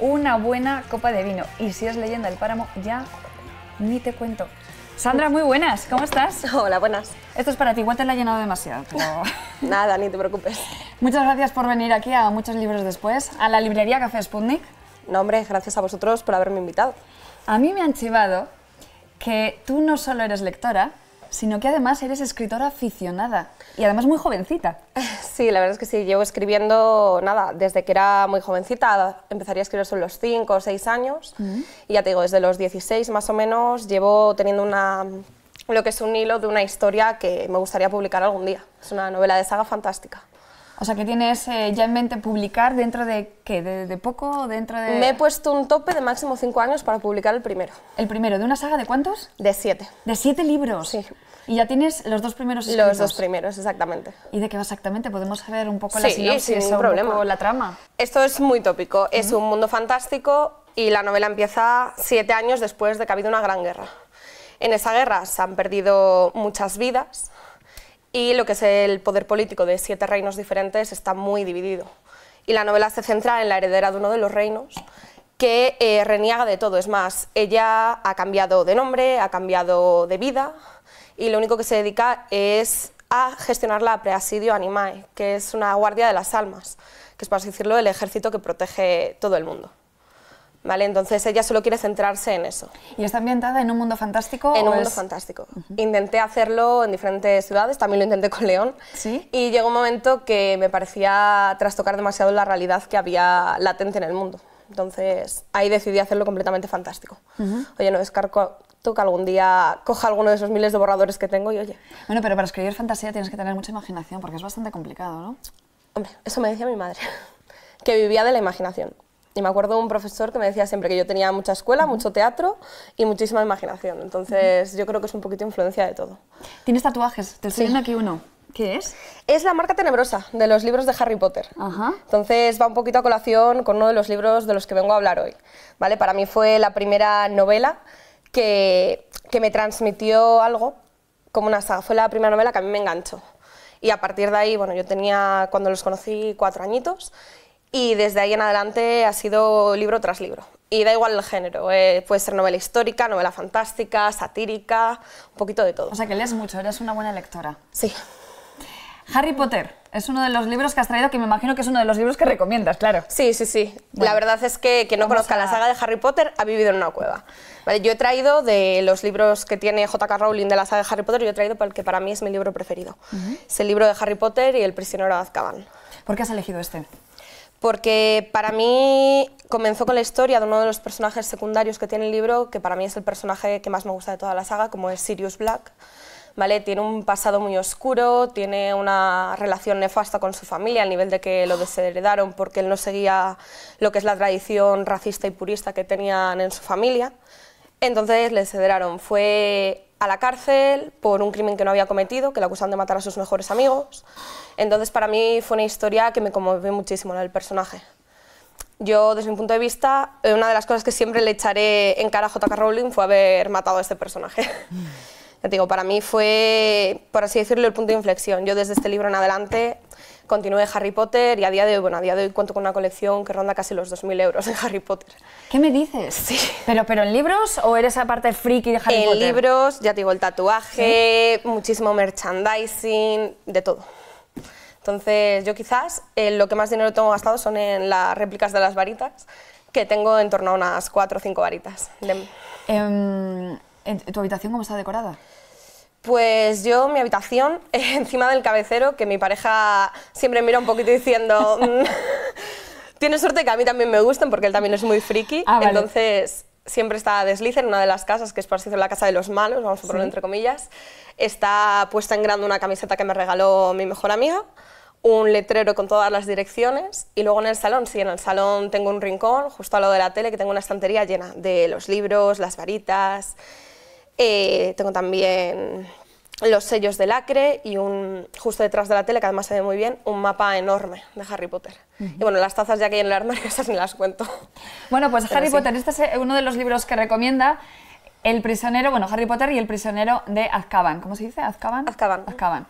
una buena copa de vino. Y si es leyenda del páramo, ya ni te cuento. Sandra, muy buenas, ¿cómo estás? Hola, buenas. Esto es para ti, igual te la ha llenado demasiado. Pero... Nada, ni te preocupes. Muchas gracias por venir aquí a Muchos Libros Después, a la librería Café Sputnik. No, hombre, gracias a vosotros por haberme invitado. A mí me han chivado que tú no solo eres lectora, sino que además eres escritora aficionada y además muy jovencita. Sí, la verdad es que sí, llevo escribiendo nada, desde que era muy jovencita, empezaría a escribir solo los 5 o 6 años mm. y ya te digo, desde los 16 más o menos llevo teniendo una lo que es un hilo de una historia que me gustaría publicar algún día. Es una novela de saga fantástica. O sea, que tienes eh, ya en mente publicar dentro de qué, de, poco, dentro de... Me he puesto un tope de máximo cinco años para publicar el primero. ¿El primero? ¿De una saga de cuántos? De siete. ¿De siete libros? Sí. Y ya tienes los dos primeros escritos. Los dos primeros, exactamente. ¿Y de qué va exactamente? ¿Podemos saber un poco la sinopsis o la trama? Esto es muy tópico. Es un mundo fantástico y la novela empieza siete años después de que ha habido una gran guerra. En esa guerra se han perdido muchas vidas, y lo que es el poder político de siete reinos diferentes está muy dividido. Y la novela se centra en la heredera de uno de los reinos, que eh, reniega de todo. Es más, ella ha cambiado de nombre, ha cambiado de vida y lo único que se dedica es a gestionar la Preasidio Animae, que es una guardia de las almas, que es, por así decirlo, el ejército que protege todo el mundo. Entonces ella solo quiere centrarse en eso. ¿Y está ambientada en un mundo fantástico? En un mundo fantástico. Intenté hacerlo en diferentes ciudades, también lo intenté con León. ¿Sí? Y llegó un momento que me parecía trastocar demasiado la realidad que había latente en el mundo. Entonces ahí decidí hacerlo completamente fantástico. Oye, no descargo que algún día coja alguno de esos miles de borradores que tengo y oye. Bueno, pero para escribir fantasía tienes que tener mucha imaginación porque es bastante complicado, ¿no? Hombre, eso me decía mi madre, que vivía de la imaginación. Y me acuerdo de un profesor que me decía siempre que yo tenía mucha escuela, mucho teatro y muchísima imaginación. Entonces yo creo que es un poquito influencia de todo. ¿Tienes tatuajes? Te estoy viendo aquí uno. ¿Qué es? Es la marca tenebrosa de los libros de Harry Potter. Entonces va un poquito a colación con uno de los libros de los que vengo a hablar hoy. ¿Vale? Para mí fue la primera novela que, que me transmitió algo como una saga. Fue la primera novela que a mí me enganchó. Y a partir de ahí, bueno, yo tenía, cuando los conocí, cuatro añitos y desde ahí en adelante ha sido libro tras libro. Y da igual el género, eh, puede ser novela histórica, novela fantástica, satírica, un poquito de todo. O sea que lees mucho, eres una buena lectora. Sí. Harry Potter es uno de los libros que has traído, que me imagino que es uno de los libros que recomiendas, claro. Sí, sí, sí. la verdad es que quien no conozca la saga de Harry Potter ha vivido en una cueva. yo he traído de los libros que tiene J.K. Rowling de la saga de Harry Potter, yo he traído el que para mí es mi libro preferido. Es el libro de Harry Potter y El prisionero de Azkaban. ¿Por qué has elegido este? porque para mí comenzó con la historia de uno de los personajes secundarios que tiene el libro, que para mí es el personaje que más me gusta de toda la saga, como es Sirius Black. ¿Vale? Tiene un pasado muy oscuro, tiene una relación nefasta con su familia al nivel de que lo desheredaron porque él no seguía lo que es la tradición racista y purista que tenían en su familia. Entonces le desheredaron. Fue a la cárcel por un crimen que no había cometido, que le acusan de matar a sus mejores amigos. Entonces para mí fue una historia que me conmovió muchísimo, la del personaje. Yo, desde mi punto de vista, eh, una de las cosas que siempre le echaré en cara a J.K. Rowling fue haber matado a este personaje. Ya digo, para mí fue, por así decirlo, el punto de inflexión. Yo desde este libro en adelante continué Harry Potter y a día de hoy, bueno, a día de hoy cuento con una colección que ronda casi los 2.000 euros en Harry Potter. ¿Qué me dices? Sí. ¿Pero, pero en libros o eres parte friki de Harry Potter? En libros, ya te digo, el tatuaje, muchísimo merchandising, de todo. Entonces, yo quizás eh, lo que más dinero tengo gastado son en las réplicas de las varitas, que tengo en torno a unas cuatro o cinco varitas. Em, ¿Tu habitación cómo está decorada? Pues yo, mi habitación, eh, encima del cabecero, que mi pareja siempre mira un poquito diciendo... Mm". Tiene suerte que a mí también me gustan, porque él también es muy friki, ah, entonces siempre está desliza en una de las casas, que es por así decirlo la casa de los malos, vamos a ponerlo entre comillas. Está puesta en grande una camiseta que me regaló mi mejor amiga un letrero con todas las direcciones y luego en el salón, sí, en el salón tengo un rincón justo al lado de la tele que tengo una estantería llena de los libros, las varitas, eh, tengo también los sellos de lacre y un, justo detrás de la tele, que además se ve muy bien, un mapa enorme de Harry Potter. Y bueno, las tazas ya que hay en el armario, esas ni las cuento. Bueno, pues Harry Potter, este es eh, uno de los libros que recomienda El prisionero, bueno, Harry Potter y El prisionero de Azkaban. ¿Cómo se dice? Azkaban. Azkaban. Azkaban.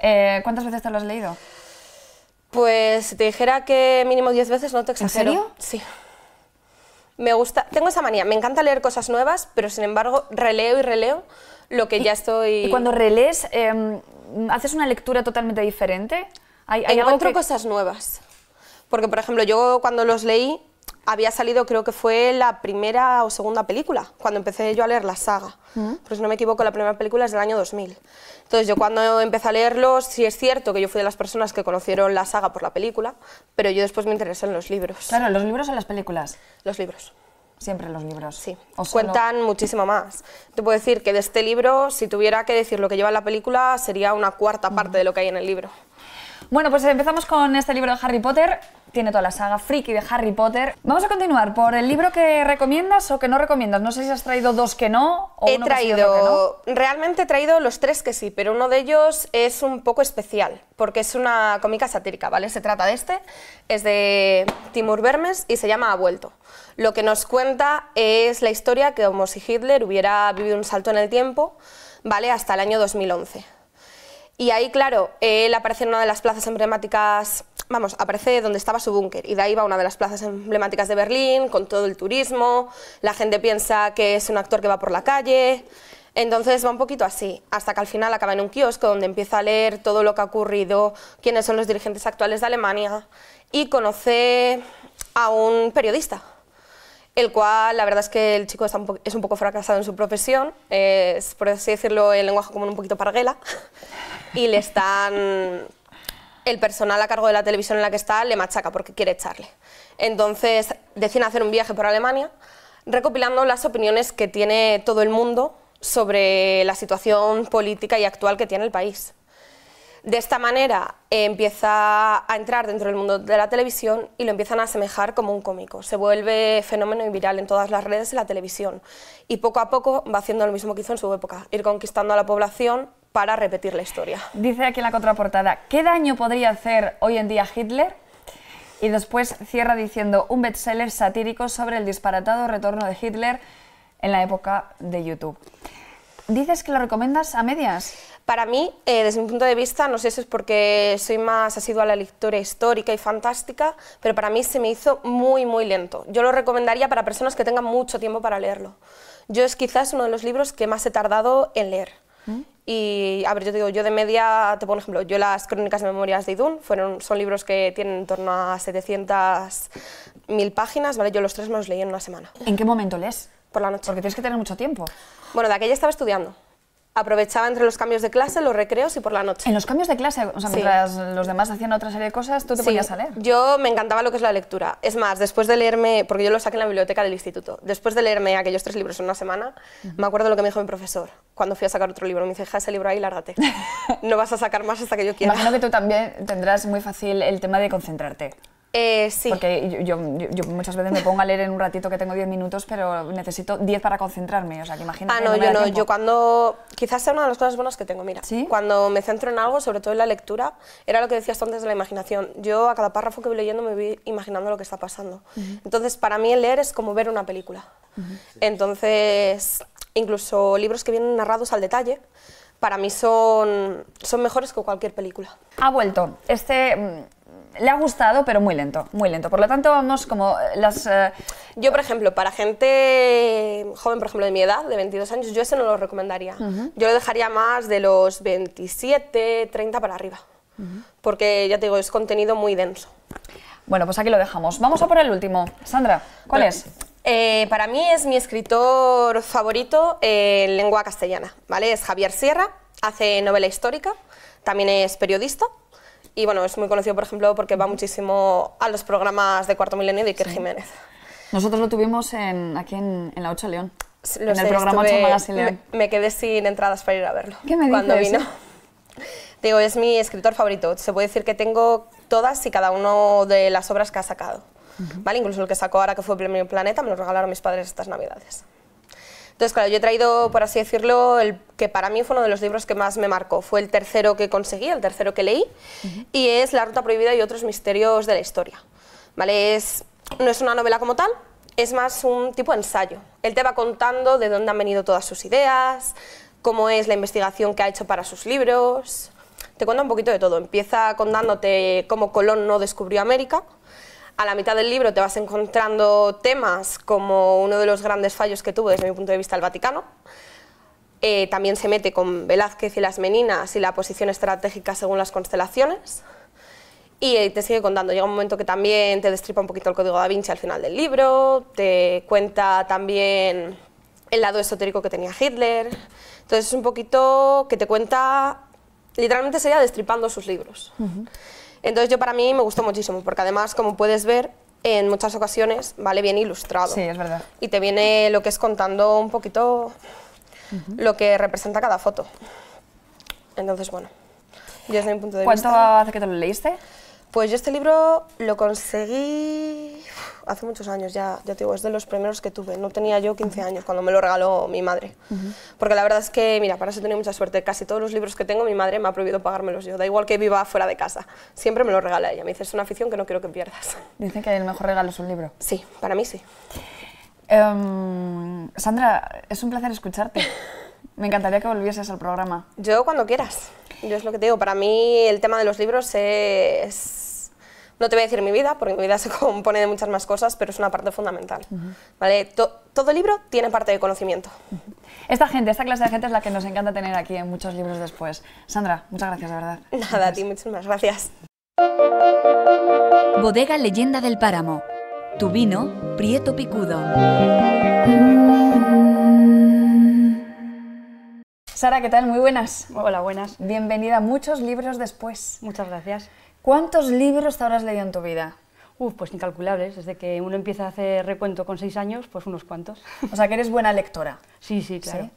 Eh, ¿Cuántas veces te lo has leído? Pues si te dijera que mínimo 10 veces no te exagero. ¿En serio? Sí. Me gusta, tengo esa manía, me encanta leer cosas nuevas, pero sin embargo releo y releo lo que ya estoy... Y cuando relees, em, ¿haces una lectura totalmente diferente? ¿Hay, Encuentro cosas nuevas. Porque, por ejemplo, yo cuando los leí había salido, creo que fue la primera o segunda película, cuando empecé yo a leer la saga. Pues si no me equivoco, la primera película es del año 2000. Entonces yo cuando empecé a leerlos, sí es cierto que yo fui de las personas que conocieron la saga por la película, pero yo después me interesé en los libros. Claro, ¿los libros o las películas? Los libros. Siempre los libros. Sí, cuentan muchísimo más. Te puedo decir que de este libro, si tuviera que decir lo que lleva la película, sería una cuarta parte de lo que hay en el libro. Bueno, pues empezamos con este libro de Harry Potter. Tiene toda la saga friki de Harry Potter. Vamos a continuar por el libro que recomiendas o que no recomiendas. No sé si has traído dos que no. O He traído, realmente he traído los tres que sí, pero uno de ellos es un poco especial, porque es una cómica satírica, ¿vale? Se trata de este, es de Timur Vermes y se llama Ha vuelto. Lo que nos cuenta es la historia que como si Hitler hubiera vivido un salto en el tiempo, ¿vale? Hasta el año 2011. Y ahí, claro, él aparece en una de las plazas emblemáticas, vamos, aparece donde estaba su búnker, y de ahí va una de las plazas emblemáticas de Berlín, con todo el turismo, la gente piensa que es un actor que va por la calle, entonces va un poquito así, hasta que al final acaba en un kiosco donde empieza a leer todo lo que ha ocurrido, quiénes son los dirigentes actuales de Alemania, y conoce a un periodista, el cual la verdad es que el chico es un poco fracasado en su profesión, es, por así decirlo, el lenguaje común un poquito parguela, y le están el personal a cargo de la televisión en la que está le machaca porque quiere echarle. Entonces deciden hacer un viaje por Alemania recopilando las opiniones que tiene todo el mundo sobre la situación política y actual que tiene el país. De esta manera eh, empieza a entrar dentro del mundo de la televisión y lo empiezan a asemejar como un cómico. Se vuelve fenómeno y viral en todas las redes de la televisión. Y poco a poco va haciendo lo mismo que hizo en su época, ir conquistando a la población para repetir la historia. Dice aquí en la contraportada, ¿qué daño podría hacer hoy en día Hitler? Y después cierra diciendo un bestseller satírico sobre el disparatado retorno de Hitler en la época de YouTube. Dices que lo recomiendas a medias. Para mí, eh, desde mi punto de vista, no sé si es porque soy más asidua a la lectura histórica y fantástica, pero para mí se me hizo muy, muy lento. Yo lo recomendaría para personas que tengan mucho tiempo para leerlo. Yo es quizás uno de los libros que más he tardado en leer. ¿Mm? Y, a ver, yo digo, yo de media, te pongo un ejemplo, yo las Crónicas de Memorias de Idún fueron, son libros que tienen en torno a 700.000 páginas, ¿vale? Yo los tres me los leí en una semana. ¿En qué momento lees? Por la noche. Porque tienes que tener mucho tiempo. Bueno, de aquella estaba estudiando aprovechaba entre los cambios de clase, los recreos y por la noche. ¿En los cambios de clase? O sea, mientras los demás hacían otra serie de cosas, ¿tú te podías ponías a leer? Yo me encantaba lo que es la lectura. Es más, después de leerme, porque yo lo saqué en la biblioteca del instituto, después de leerme aquellos tres libros en una semana, me acuerdo lo que me dijo mi profesor cuando fui a sacar otro libro. Me dice, deja ese libro ahí, lárgate. No vas a sacar más hasta que yo quiera. Imagino que tú también tendrás muy fácil el tema de concentrarte. Eh, sí. Porque yo, muchas veces me pongo a leer en un ratito que tengo 10 minutos, pero necesito 10 para concentrarme. O sea, Ah, no, yo no. Yo cuando. Quizás sea una de las cosas buenas que tengo, mira. Cuando me centro en algo, sobre todo en la lectura, era lo que decías antes de la imaginación. Yo a cada párrafo que voy leyendo me voy imaginando lo que está pasando. Entonces, para mí el leer es como ver una película. Entonces, incluso libros que vienen narrados al detalle para mí son, son mejores que cualquier película. Ha vuelto. Este mm, le ha gustado, pero muy lento, muy lento. Por lo tanto, vamos como eh, las... Eh, yo, por ejemplo, para gente joven, por ejemplo, de mi edad, de 22 años, yo ese no lo recomendaría. Yo lo dejaría más de los 27, 30 para arriba, porque ya te digo, es contenido muy denso. Bueno, pues aquí lo dejamos. Vamos a por el último. Sandra, ¿cuál es? Eh, para mí es mi escritor favorito en lengua castellana, ¿vale? Es Javier Sierra, hace novela histórica, también es periodista y bueno, es muy conocido, por ejemplo, porque va muchísimo a los programas de Cuarto Milenio de Iker Jiménez. Nosotros lo tuvimos aquí en, la Ocho León. en el programa de León. Me, quedé sin entradas para ir a verlo. Cuando vino. Digo, es mi escritor favorito. Se puede decir que tengo todas y cada una de las obras que ha sacado. ¿Vale? Incluso el que sacó ahora, que fue Premio Planeta, me lo regalaron mis padres estas navidades. Entonces, claro, yo he traído, por así decirlo, el que para mí fue uno de los libros que más me marcó. Fue el tercero que conseguí, el tercero que leí, y es La Ruta Prohibida y otros misterios de la historia. ¿Vale? no es una novela como tal, es más un tipo de ensayo. Él te va contando de dónde han venido todas sus ideas, cómo es la investigación que ha hecho para sus libros. Te cuenta un poquito de todo. Empieza contándote cómo Colón no descubrió América, a la mitad del libro te vas encontrando temas como uno de los grandes fallos que tuvo desde mi punto de vista el Vaticano. Eh, también se mete con Velázquez y las Meninas y la posición estratégica según las constelaciones. Y eh, te sigue contando. Llega un momento que también te destripa un poquito el código da Vinci al final del libro. Te cuenta también el lado esotérico que tenía Hitler. Entonces es un poquito que te cuenta literalmente sería destripando sus libros. Entonces yo para mí me gustó muchísimo, porque además, como puedes ver, en muchas ocasiones vale bien ilustrado. Sí, es verdad. Y te viene lo que es contando un poquito lo que representa cada foto. Entonces, bueno, yo desde mi punto de vista... ¿Cuánto hace que te lo leíste? Pues yo este libro lo conseguí hace muchos años ya, ya te digo, es de los primeros que tuve. No tenía yo 15 años cuando me lo regaló mi madre. Porque la verdad es que, mira, para eso he tenido mucha suerte. Casi todos los libros que tengo, mi madre me ha prohibido pagármelos yo. Da igual que viva fuera de casa. Siempre me lo regala ella. Me dice, es una afición que no quiero que pierdas. Dicen que el mejor regalo es un libro. Sí, para mí sí. Em, Sandra, es un placer escucharte. Me encantaría que volvieses al programa. Yo cuando quieras. Yo es lo que te digo. Para mí el tema de los libros es no te voy a decir mi vida, porque mi vida se compone de muchas más cosas, pero es una parte fundamental. ¿vale? todo libro tiene parte de conocimiento. Esta gente, esta clase de gente es la que nos encanta tener aquí en muchos libros después. Sandra, muchas gracias, de verdad. Nada, a ti muchísimas gracias. Bodega Leyenda del Páramo. Tu vino, Prieto Picudo. Sara, ¿qué tal? Muy buenas. Hola, buenas. Bienvenida a Muchos Libros Después. Muchas gracias. ¿Cuántos libros te habrás leído en tu vida? Uf, pues incalculables. Desde que uno empieza a hacer recuento con seis años, pues unos cuantos. O sea, que eres buena lectora. Sí, sí, claro.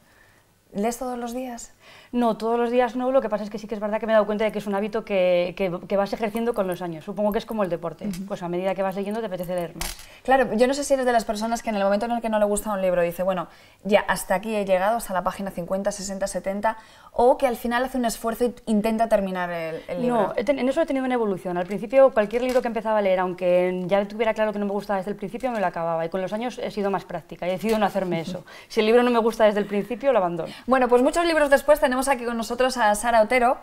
¿Lees todos los días? No, todos los días no, lo que pasa es que sí que es verdad que me he dado cuenta de que es un hábito que, que, vas ejerciendo con los años. Supongo que es como el deporte, pues a medida que vas leyendo te apetece leer más. Claro, yo no sé si eres de las personas que en el momento en el que no le gusta un libro dice, bueno, ya hasta aquí he llegado, hasta la página 50, 60, 70, o que al final hace un esfuerzo e intenta terminar el, el libro. No, en eso he tenido una evolución. Al principio cualquier libro que empezaba a leer, aunque ya tuviera claro que no me gustaba desde el principio, me lo acababa. Y con los años he sido más práctica y he decidido no hacerme eso. si el libro no me gusta desde el principio, lo abandono. Bueno, pues muchos libros después tenemos aquí con nosotros a Sara Otero.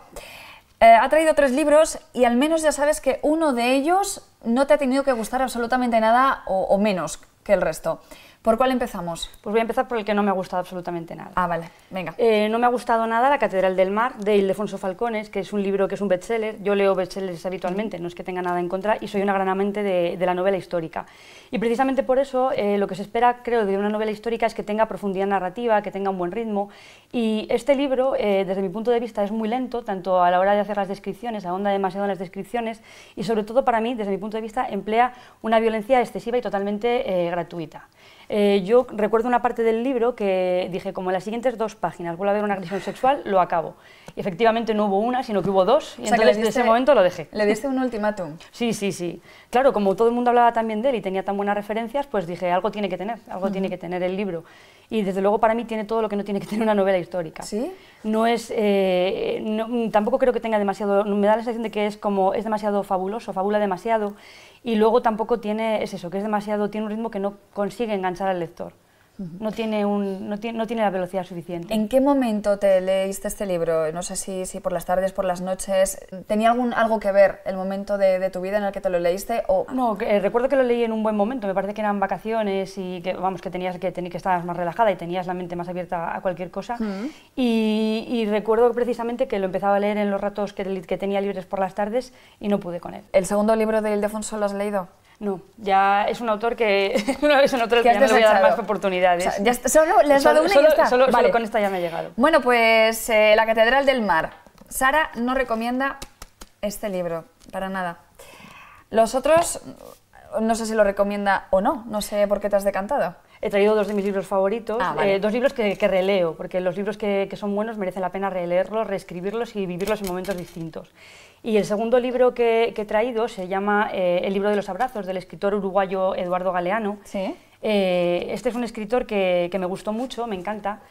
Eh, ha traído tres libros y al menos ya sabes que uno de ellos no te ha tenido que gustar absolutamente nada o menos que el resto. ¿Por cuál empezamos? Pues voy a empezar por el que no me ha gustado absolutamente nada. Ah, vale, venga. Eh, no me ha gustado nada La Catedral del Mar, de Ildefonso Falcones, que es un libro que es un bestseller. Yo leo bestsellers habitualmente, no es que tenga nada en contra, y soy una gran amante de, la novela histórica. Y precisamente por eso, eh, lo que se espera, creo, de una novela histórica es que tenga profundidad narrativa, que tenga un buen ritmo. Y este libro, eh, desde mi punto de vista, es muy lento, tanto a la hora de hacer las descripciones, ahonda demasiado en las descripciones, y sobre todo para mí, desde mi punto de vista, emplea una violencia excesiva y totalmente gratuita. Eh, yo recuerdo una parte del libro que dije, como en las siguientes dos páginas vuelve a ver una agresión sexual, lo acabo. Y efectivamente no hubo una, sino que hubo dos, y entonces desde ese momento lo dejé. ¿Le diste un ultimátum? Sí, sí, sí. Claro, como todo el mundo hablaba también de él y tenía tan buenas referencias, pues dije, algo tiene que tener, algo tiene que tener el libro. Y desde luego para mí tiene todo lo que no tiene que tener una novela histórica. ¿Sí? No es, eh, tampoco creo que tenga demasiado, me da la sensación de que es como, es demasiado fabuloso, fabula demasiado, y luego tampoco tiene, es eso, que es demasiado, tiene un ritmo que no consigue enganchar al lector. No tiene, un, no, tiene, la velocidad suficiente. ¿En qué momento te leíste este libro? No sé si, si por las tardes, por las noches. ¿Tenía algún, algo que ver el momento de, tu vida en el que te lo leíste? O... No, eh, recuerdo que lo leí en un buen momento. Me parece que eran vacaciones y que, vamos, que, tenías, que, que estabas más relajada y tenías la mente más abierta a cualquier cosa. y, recuerdo precisamente que lo empezaba a leer en los ratos que, que tenía libres por las tardes y no pude con él. ¿El segundo libro de Ildefonso lo has leído? No, ya es un autor que una vez en que ya le voy a dar más oportunidades. solo le has dado una y vale. con esta ya me ha llegado. Bueno, pues eh, La Catedral del Mar. Sara no recomienda este libro, para nada. Los otros, no sé si lo recomienda o no, no sé por qué te has decantado he traído dos de mis libros favoritos, ah, eh, dos libros que, releo, porque los libros que, son buenos merecen la pena releerlos, reescribirlos y vivirlos en momentos distintos. Y el segundo libro que, he traído se llama eh, El libro de los abrazos, del escritor uruguayo Eduardo Galeano. Eh, este es un escritor que, me gustó mucho, me encanta.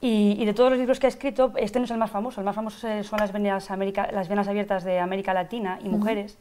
Y, de todos los libros que ha escrito, este no es el más famoso. El más famoso son Las Venas, Abiertas de América Latina y Mujeres.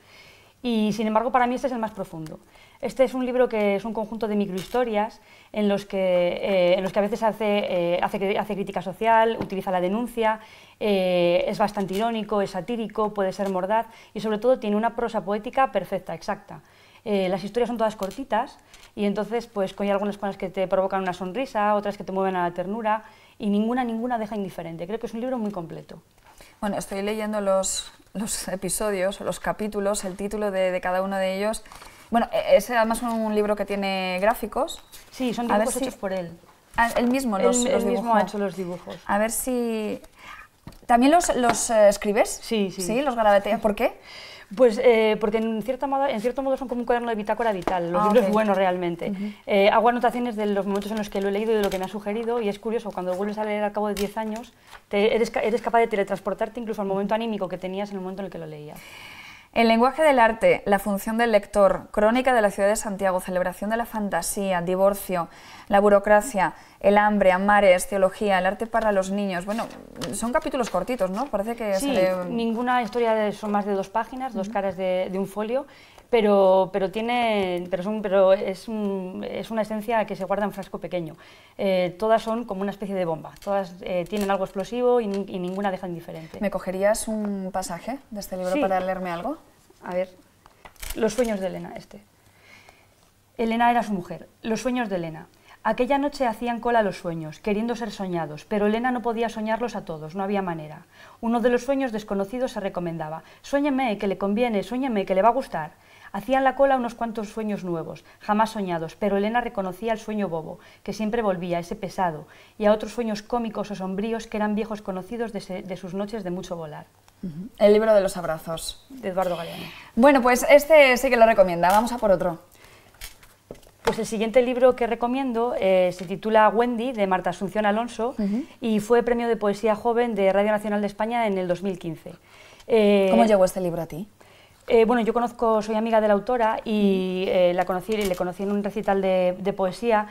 Y sin embargo, para mí este es el más profundo. Este es un libro que es un conjunto de microhistorias en los que, eh, en los que a veces hace, eh, hace, crítica social, utiliza la denuncia, eh, es bastante irónico, es satírico, puede ser mordaz y sobre todo tiene una prosa poética perfecta, exacta. las historias son todas cortitas y entonces pues hay algunas con que te provocan una sonrisa, otras que te mueven a la ternura y ninguna, ninguna deja indiferente. Creo que es un libro muy completo. Bueno, estoy leyendo los, los episodios, los capítulos, el título de cada uno de ellos bueno, e-, es además un libro que tiene gráficos. Sí, son dibujos hechos por él. Ah, él mismo los, los mismo ha hecho los dibujos. A ver si... ¿También los, eh, escribes? Sí, sí. ¿Sí? ¿Los garabateas? ¿Por qué? Pues eh, porque en, en cierto modo son como un cuaderno de bitácora vital, los ah, libros buenos realmente. Eh, hago anotaciones de los momentos en los que lo he leído y de lo que me ha sugerido y es curioso, cuando vuelves a leer al cabo de 10 años, eres, eres capaz de teletransportarte incluso al momento anímico que tenías en el momento en el que lo leías. El lenguaje del arte, la función del lector, crónica de la ciudad de Santiago, celebración de la fantasía, divorcio, la burocracia, el hambre, amares, teología, el arte para los niños. Bueno, son capítulos cortitos, ¿no? Parece que sí, ninguna historia son más de dos páginas, dos caras de, un folio. Pero, pero, tiene, pero, pero es, es, una esencia que se guarda en frasco pequeño. Eh, todas son como una especie de bomba, todas eh, tienen algo explosivo y, ninguna deja indiferente. ¿Me cogerías un pasaje de este libro para leerme algo? a ver, los sueños de Elena, este. Elena era su mujer, los sueños de Elena. Aquella noche hacían cola los sueños, queriendo ser soñados, pero Elena no podía soñarlos a todos, no había manera. Uno de los sueños desconocidos se recomendaba. Suéñeme, que le conviene, suéñeme, que le va a gustar. Hacían la cola unos cuantos sueños nuevos, jamás soñados, pero Elena reconocía el sueño bobo, que siempre volvía, ese pesado, y a otros sueños cómicos o sombríos que eran viejos conocidos de, sus noches de mucho volar. El libro de los abrazos. De Eduardo Galeano. Bueno, pues este sí que lo recomienda. Vamos a por otro. Pues el siguiente libro que recomiendo eh, se titula Wendy, de Marta Asunción Alonso, y fue premio de poesía joven de Radio Nacional de España en el 2015. Eh, ¿Cómo llegó este libro a ti? Eh, bueno, yo conozco, soy amiga de la autora y mm. eh, la conocí, y le conocí en un recital de, poesía.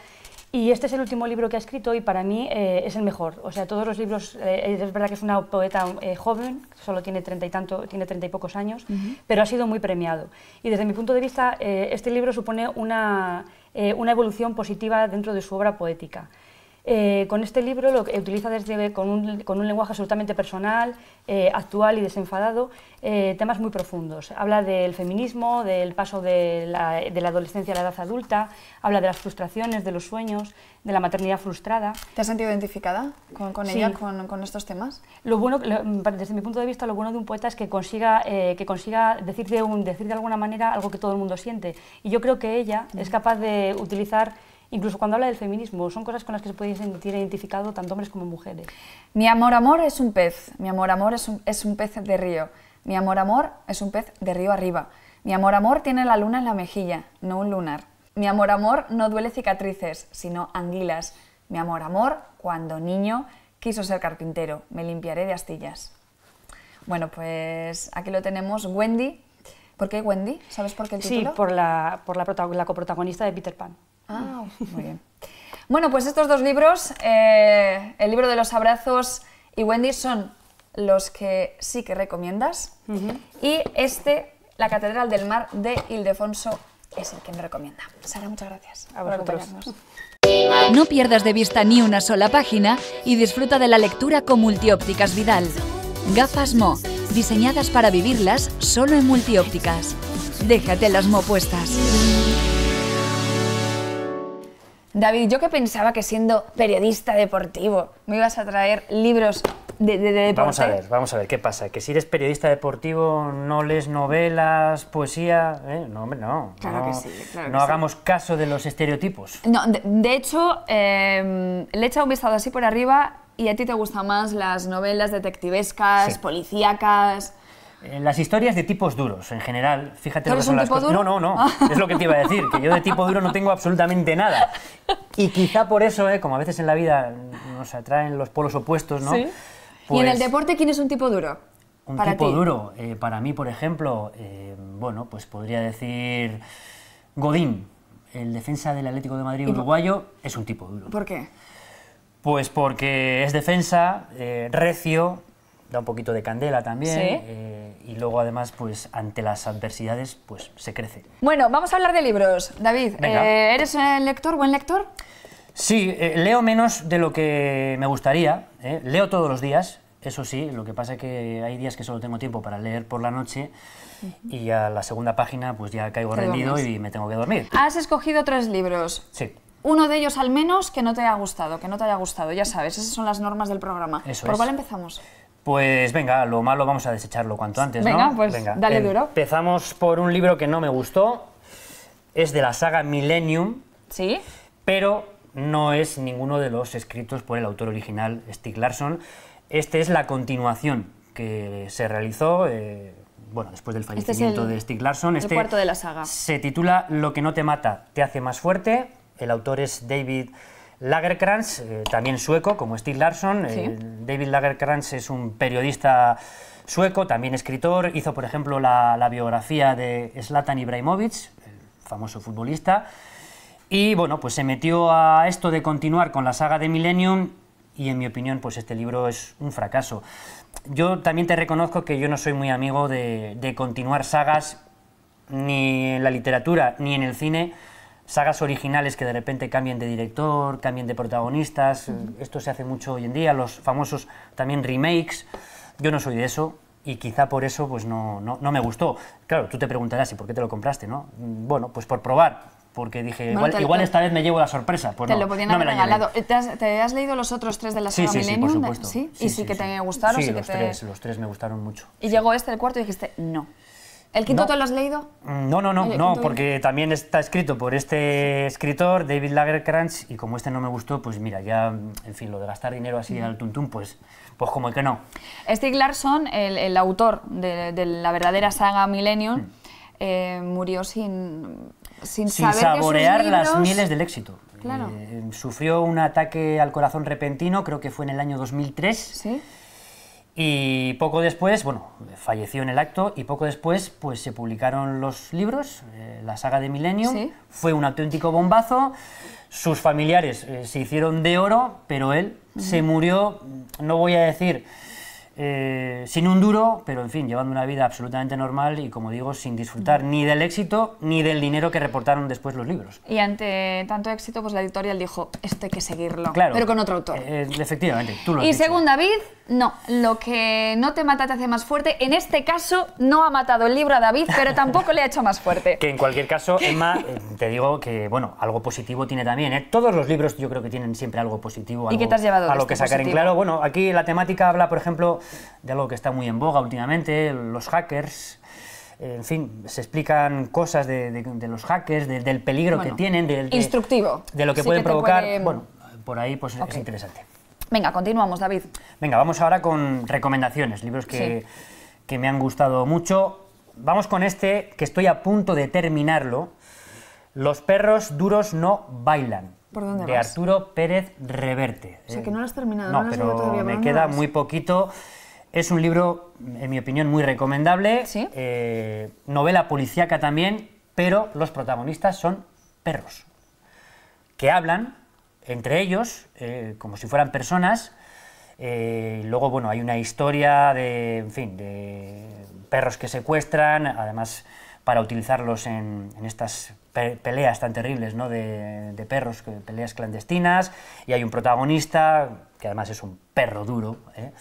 Y este es el último libro que ha escrito y para mí eh, es el mejor. O sea, todos los libros, es verdad que es una poeta joven, solo tiene treinta y tanto, tiene treinta y pocos años, pero ha sido muy premiado. Y desde mi punto de vista, este libro supone una evolución positiva dentro de su obra poética. Eh, con este libro lo utiliza desde, con, un, lenguaje absolutamente personal, eh, actual y desenfadado, eh, temas muy profundos. Habla del feminismo, del paso de la, adolescencia a la edad adulta, habla de las frustraciones, de los sueños, de la maternidad frustrada. ¿Te has sentido identificada con, ella, con, estos temas? Lo bueno, mm, desde mi punto de vista, lo bueno de un poeta es que consiga, que consiga decir, de decir de alguna manera algo que todo el mundo siente. Y yo creo que ella es capaz de utilizar incluso cuando habla del feminismo, son cosas con las que se puede sentir identificado tanto hombres como mujeres. Mi amor amor es un pez, mi amor amor es un, pez de río, mi amor amor es un pez de río arriba, mi amor amor tiene la luna en la mejilla, no un lunar, mi amor amor no duele cicatrices, sino anguilas, mi amor amor cuando niño quiso ser carpintero, me limpiaré de astillas. Bueno, pues aquí lo tenemos, Wendy. ¿Por qué Wendy? ¿Sabes por qué el título? Sí, por por la coprotagonista de Peter Pan muy bien. Bueno, pues estos dos libros, eh, el libro de los abrazos y Wendy, son los que sí que recomiendas. Y este, La Catedral del Mar de Ildefonso, es el que me recomienda. Sara, muchas gracias A No pierdas de vista ni una sola página y disfruta de la lectura con Multiópticas Vidal. Gafas Mo, diseñadas para vivirlas solo en Multiópticas. déjate las Mo puestas. David, yo que pensaba que siendo periodista deportivo me ibas a traer libros de, deporte. Vamos a ver, vamos a ver, ¿qué pasa? ¿Que si eres periodista deportivo no lees novelas, poesía? ¿eh? No, hombre, no. Claro que sí, No hagamos caso de los estereotipos. No, de, hecho, em, le he echado un vistazo así por arriba y a ti te gustan más las novelas detectivescas, policíacas... Eh, las historias de tipos duros, en general, fíjate lo que son las No, no, no. Ah. Es lo que te iba a decir, que yo de tipo duro no tengo absolutamente nada. Y quizá por eso, eh, como a veces en la vida nos atraen los polos opuestos, ¿no? Sí. ¿Y en el pues deporte quién es un tipo duro? Un tipo duro. Eh, para mí, por ejemplo, bueno, pues podría decir Godín, el defensa del Atlético de Madrid uruguayo, es un tipo duro. ¿Por qué? Pues porque es defensa, recio, da un poquito de candela también. Eh, y luego además, pues ante las adversidades, pues se crece. Bueno, vamos a hablar de libros. David, eh, ¿eres lector, buen lector? Sí, eh, leo menos de lo que me gustaría. Leo todos los días, eso sí, lo que pasa es que hay días que solo tengo tiempo para leer por la noche y a la segunda página pues ya caigo rendido y me tengo que dormir. Has escogido tres libros. Sí. Uno de ellos al menos que no te haya gustado, que no te haya gustado, ya sabes, esas son las normas del programa. Eso ¿Por cuál empezamos? Pues venga, lo malo vamos a desecharlo cuanto antes, Venga, pues dale em, duro. Empezamos por un libro que no me gustó. Es de la saga Millennium. Sí. Pero no es ninguno de los escritos por el autor original, Stig Larsson. Este es la continuación que se realizó, eh, bueno, después del este fallecimiento de Stig Larsson. Este el cuarto de la saga. Se titula Lo que no te mata te hace más fuerte. El autor es David Lagerkrantz, eh, también sueco, como Steve Larsson. Eh, David Lagerkrantz es un periodista sueco, también escritor. Hizo, por ejemplo, la, biografía de Zlatan Ibrahimovic, el famoso futbolista. Y bueno, pues se metió a esto de continuar con la saga de Millennium y en mi opinión, pues este libro es un fracaso. Yo también te reconozco que yo no soy muy amigo de continuar sagas ni en la literatura ni en el cine sagas originales que de repente cambien de director, cambien de protagonistas. Eh, esto se hace mucho hoy en día, los famosos también remakes. Yo no soy de eso y quizá por eso pues no, no, no me gustó. Claro, tú te preguntarás, ¿y por qué te lo compraste? no mm, Bueno, pues por probar. Porque dije, igual, igual esta vez me llevo la sorpresa. Pues te lo podían haber regalado. ¿Te has, leído los otros tres de la saga sí, sí, Sí, por supuesto. ¿Y sí, que te gustaron? Sí, los, tres, los tres me gustaron mucho. ¿Y llegó este, el cuarto, y dijiste, no? ¿El quinto tú lo has leído? No, no, no, no, porque también está escrito por este escritor, David Lagercrantz y como este no me gustó, pues mira, ya, en fin, lo de gastar dinero así al tuntún, pues, pues como que no. Steve Larsson, el, autor de, la verdadera saga Millennium, eh, murió sin, sin, saborear las mieles del éxito. Eh, sufrió un ataque al corazón repentino, creo que fue en el año 2003. Sí y poco después, bueno, falleció en el acto y poco después pues se publicaron los libros, eh, la saga de Millennium, fue un auténtico bombazo, sus familiares eh, se hicieron de oro, pero él se murió, no voy a decir eh, sin un duro, pero en fin, llevando una vida absolutamente normal y como digo, sin disfrutar ni del éxito ni del dinero que reportaron después los libros. Y ante tanto éxito, pues la editorial dijo, esto hay que seguirlo, pero con otro autor. efectivamente, tú lo has Y según David... No, lo que no te mata te hace más fuerte. En este caso no ha matado el libro a David, pero tampoco le ha hecho más fuerte. Que en cualquier caso, Emma, eh, te digo que bueno, algo positivo tiene también. ¿eh? Todos los libros yo creo que tienen siempre algo positivo. ¿Y qué te has llevado? A lo este que sacar en claro. Bueno, aquí la temática habla, por ejemplo, de algo que está muy en boga últimamente, los hackers eh, en fin, se explican cosas de, los hackers, del peligro que tienen, del instructivo, de, lo que pueden provocar. Bueno, por ahí pues es interesante. Venga, continuamos, David. Venga, vamos ahora con recomendaciones, libros que, me han gustado mucho. Vamos con este, que estoy a punto de terminarlo. Los perros duros no bailan. ¿Por de Arturo Pérez Reverte. O sea, que no lo has terminado. No, pero me queda muy poquito. Es un libro, en mi opinión, muy recomendable. ¿Sí? Eh, novela policíaca también, pero los protagonistas son perros que hablan entre ellos, eh, como si fueran personas. Eh, luego, bueno, hay una historia de, en fin, de perros que secuestran, además para utilizarlos en, estas peleas tan terribles ¿no? de, perros, peleas clandestinas, y hay un protagonista, que además es un perro duro, ¿eh?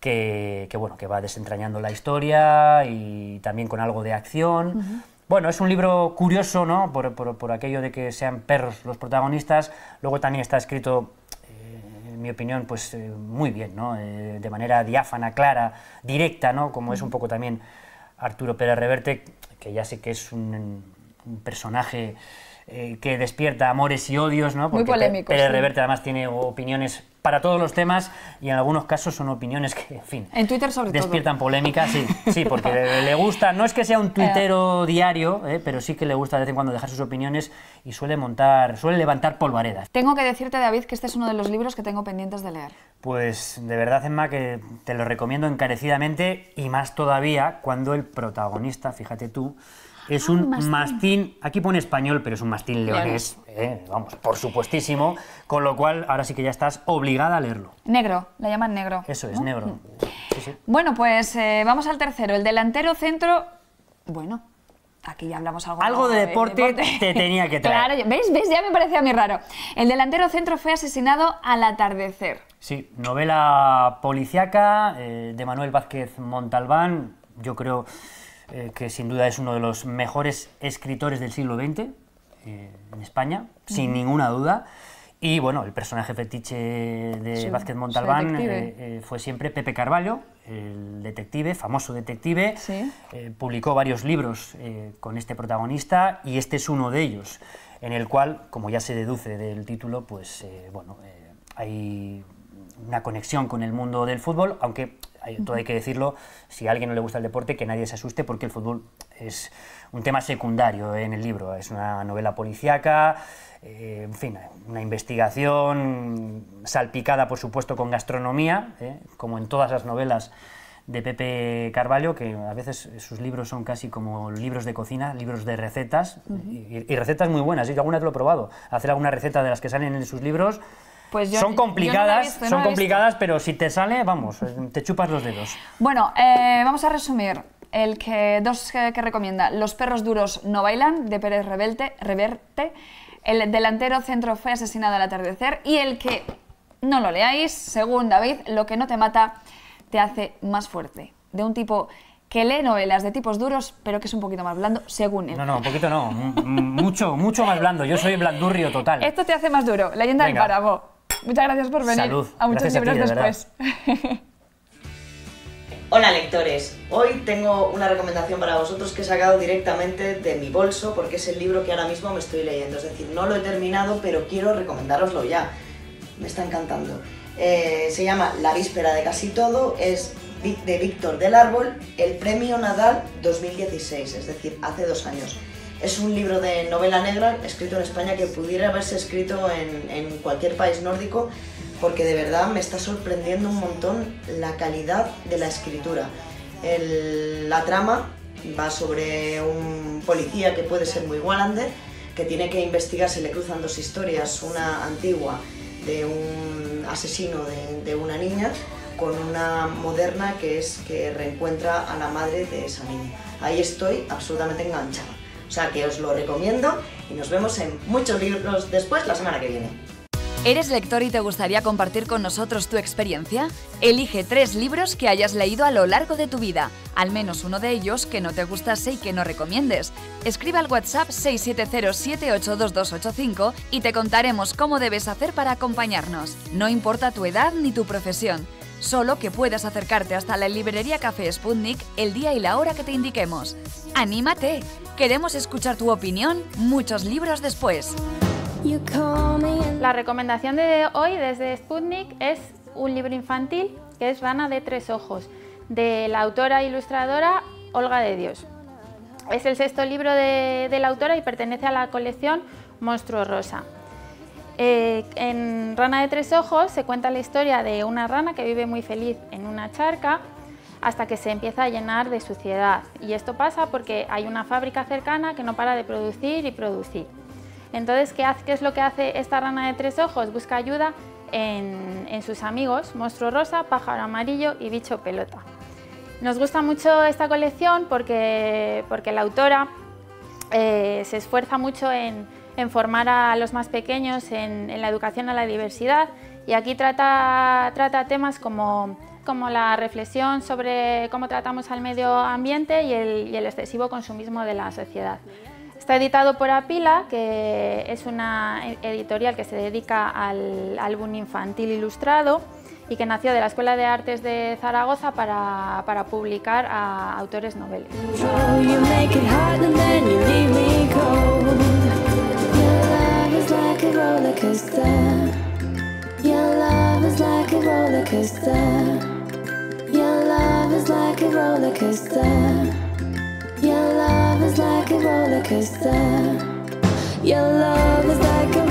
que, bueno, que va desentrañando la historia y también con algo de acción. Bueno, es un libro curioso, ¿no? Por, por, aquello de que sean perros los protagonistas. Luego también está escrito, eh, en mi opinión, pues eh, muy bien, ¿no? Eh, de manera diáfana, clara, directa, ¿no? Como es un poco también Arturo Pérez Reverte, que ya sé que es un, personaje que despierta amores y odios, ¿no? muy polémico. Pérez Reverte además tiene opiniones para todos los temas y en algunos casos son opiniones que, en fin. En Twitter sobre Despiertan polémicas. polémica, sí, sí, porque le, gusta, no es que sea un eh. tuitero diario, eh, pero sí que le gusta de vez en cuando dejar sus opiniones y suele montar, suele levantar polvaredas. Tengo que decirte, David, que este es uno de los libros que tengo pendientes de leer. Pues de verdad, Emma, que te lo recomiendo encarecidamente y más todavía cuando el protagonista, fíjate tú, es ah, un mastín. aquí pone español, pero es un mastín leonés, ¿eh? vamos, por supuestísimo, con lo cual ahora sí que ya estás obligada a leerlo. Negro, la llaman negro. Eso es, negro. Mm. Bueno, pues eh, vamos al tercero, el delantero centro, bueno, aquí ya hablamos algo, algo de, deporte, te tenía que traer. claro, ¿veis? Ya me parecía muy raro. El delantero centro fue asesinado al atardecer. Sí, novela policiaca eh, de Manuel Vázquez Montalbán, yo creo eh, que sin duda es uno de los mejores escritores del siglo XX eh, en España, sin ninguna duda. Y bueno, el personaje fetiche de Vázquez Montalbán eh, fue siempre Pepe Carvalho, el detective, famoso detective. publicó varios libros con este protagonista y este es uno de ellos, en el cual, como ya se deduce del título, pues bueno, hay una conexión con el mundo del fútbol, aunque todo hay que decirlo, si a alguien no le gusta el deporte, que nadie se asuste porque el fútbol es un tema secundario en el libro. Es una novela policíaca, eh, en fin, una investigación salpicada, por supuesto, con gastronomía, eh, como en todas las novelas de Pepe Carvalho, que a veces sus libros son casi como libros de cocina, libros de recetas, y, recetas muy buenas. Yo alguna vez lo he probado, hacer alguna receta de las que salen en sus libros pues son complicadas, son complicadas, pero si te sale, vamos, eh, te chupas los dedos. Bueno, eh, vamos a resumir. El que dos que, recomienda, Los perros duros no bailan, de Pérez Reverte. El delantero centro fue asesinado al atardecer. Y el que no lo leáis, según David, lo que no te mata te hace más fuerte. De un tipo que lee novelas de tipos duros, pero que es un poquito más blando, según él. No, no, un poquito no, mucho, mucho más blando. Yo soy blandurrio total. Esto te hace más duro, leyenda del páramo. Muchas gracias por venir. Salud. A muchos libros después. Hola lectores, hoy tengo una recomendación para vosotros que he sacado directamente de mi bolso porque es el libro que ahora mismo me estoy leyendo, es decir, no lo he terminado pero quiero recomendároslo ya, me está encantando. Eh, se llama La víspera de casi todo, es de Víctor del Árbol, el Premio Nadal 2016, es decir, hace dos años. Es un libro de novela negra escrito en España que pudiera haberse escrito en, cualquier país nórdico porque de verdad me está sorprendiendo un montón la calidad de la escritura. la trama va sobre un policía que puede ser muy Wallander, que tiene que investigar, si le cruzan dos historias, una antigua de un asesino de, de, una niña con una moderna que es que reencuentra a la madre de esa niña. Ahí estoy absolutamente enganchada. O sea que os lo recomiendo y nos vemos en muchos libros después la semana que viene. ¿Eres lector y te gustaría compartir con nosotros tu experiencia? Elige tres libros que hayas leído a lo largo de tu vida, al menos uno de ellos que no te gustase y que no recomiendes. Escriba al WhatsApp 670782285 y te contaremos cómo debes hacer para acompañarnos, no importa tu edad ni tu profesión. Solo que puedas acercarte hasta la librería Café Sputnik el día y la hora que te indiquemos. ¡Anímate! Queremos escuchar tu opinión muchos libros después. La recomendación de hoy desde Sputnik es un libro infantil que es Rana de tres ojos, de la autora e ilustradora Olga de Dios. Es el sexto libro de, de la autora y pertenece a la colección Monstruo Rosa. Eh, en Rana de tres ojos se cuenta la historia de una rana que vive muy feliz en una charca hasta que se empieza a llenar de suciedad. Y esto pasa porque hay una fábrica cercana que no para de producir y producir. Entonces, ¿qué, hace, es lo que hace esta rana de tres ojos? Busca ayuda en, sus amigos, monstruo rosa, pájaro amarillo y bicho pelota. Nos gusta mucho esta colección porque, la autora eh, se esfuerza mucho en en formar a los más pequeños en, la educación a la diversidad y aquí trata, temas como, la reflexión sobre cómo tratamos al medio ambiente y el, excesivo consumismo de la sociedad. Está editado por Apila, que es una editorial que se dedica al álbum infantil ilustrado y que nació de la Escuela de Artes de Zaragoza para, para publicar a autores noveles. is like a roller coaster. Your love is like a roller coaster. Your love is like a roller coaster. Your love is like a roller coaster. Your love is like a